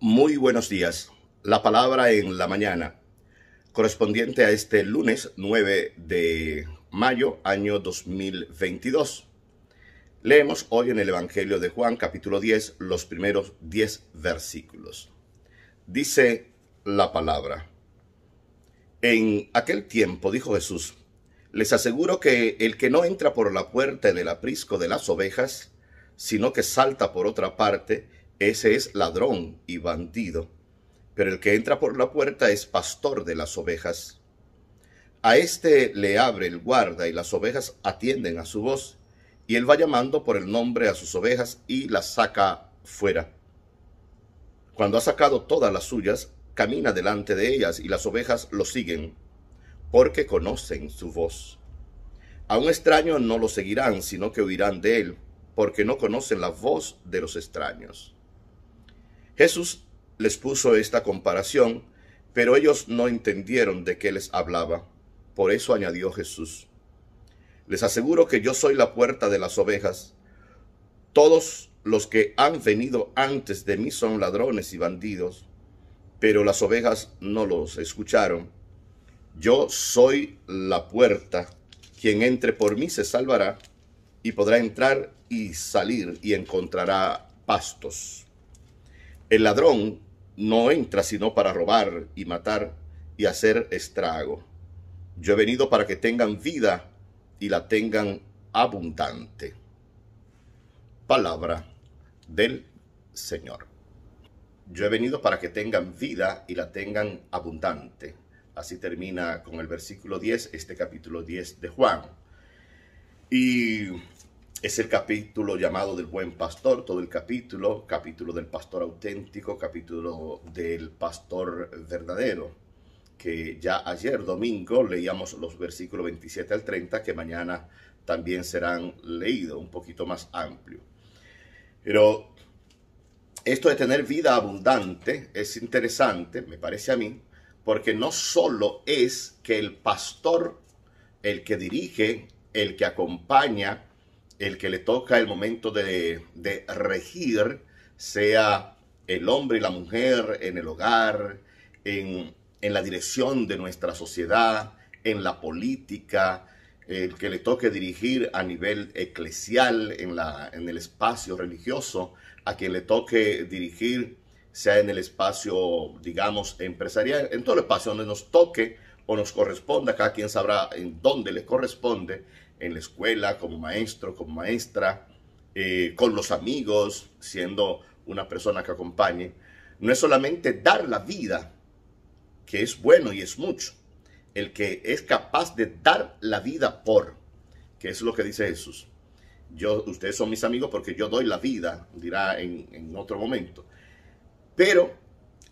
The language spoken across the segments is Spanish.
Muy buenos días. La palabra en la mañana, correspondiente a este lunes 9 de mayo, año 2022. Leemos hoy en el Evangelio de Juan, capítulo 10, los primeros 10 versículos. Dice la palabra. En aquel tiempo dijo Jesús, les aseguro que el que no entra por la puerta del aprisco de las ovejas, sino que salta por otra parte, ese es ladrón y bandido, pero el que entra por la puerta es pastor de las ovejas. A éste le abre el guarda y las ovejas atienden a su voz, y él va llamando por el nombre a sus ovejas y las saca fuera. Cuando ha sacado todas las suyas, camina delante de ellas y las ovejas lo siguen, porque conocen su voz. A un extraño no lo seguirán, sino que huirán de él, porque no conocen la voz de los extraños. Jesús les puso esta comparación, pero ellos no entendieron de qué les hablaba. Por eso añadió Jesús, les aseguro que yo soy la puerta de las ovejas. Todos los que han venido antes de mí son ladrones y bandidos, pero las ovejas no los escucharon. Yo soy la puerta. Quien entre por mí se salvará y podrá entrar y salir y encontrará pastos. El ladrón no entra sino para robar y matar y hacer estrago. Yo he venido para que tengan vida y la tengan abundante. Palabra del Señor. Yo he venido para que tengan vida y la tengan abundante. Así termina con el versículo 10, este capítulo 10 de Juan. Y es el capítulo llamado del buen pastor, todo el capítulo, capítulo del pastor auténtico, capítulo del pastor verdadero, que ya ayer domingo leíamos los versículos 27 al 30, que mañana también serán leídos un poquito más amplio. Pero esto de tener vida abundante es interesante, me parece a mí, porque no solo es que el pastor, el que dirige, el que acompaña, el que le toca el momento de, regir sea el hombre y la mujer en el hogar, en, la dirección de nuestra sociedad, en la política, el que le toque dirigir a nivel eclesial, en, en el espacio religioso, a quien le toque dirigir, sea en el espacio, digamos, empresarial, en todo el espacio donde nos toque, o nos corresponda, cada quien sabrá en dónde le corresponde, en la escuela, como maestro, como maestra, eh, con los amigos, siendo una persona que acompañe, no es solamente dar la vida, que es bueno y es mucho, el que es capaz de dar la vida por, que es lo que dice Jesús. Yo, ustedes son mis amigos porque yo doy la vida, dirá en, en otro momento. Pero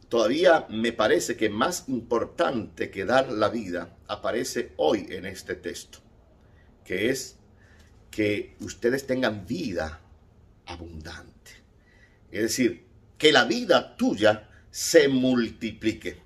todavía me parece que más importante que dar la vida aparece hoy en este texto, que es que ustedes tengan vida abundante. Es decir, que la vida tuya se multiplique,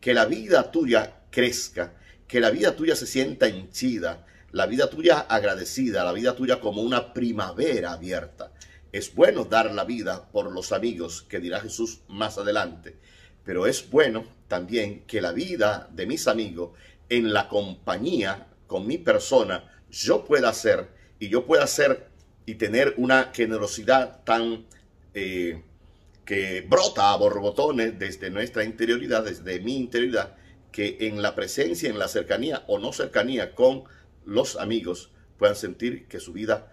que la vida tuya crezca, que la vida tuya se sienta henchida, la vida tuya agradecida, la vida tuya como una primavera abierta. Es bueno dar la vida por los amigos, que dirá Jesús más adelante pero es bueno también que la vida de mis amigos en la compañía con mi persona yo pueda hacer y yo pueda hacer y tener una generosidad tan eh, que brota a borbotones desde nuestra interioridad, desde mi interioridad, que en la presencia, en la cercanía o no cercanía con los amigos puedan sentir que su vida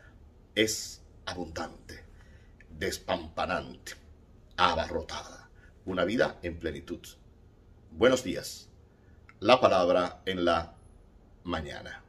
es abundante, despampanante, abarrotada una vida en plenitud. Buenos días. La palabra en la mañana.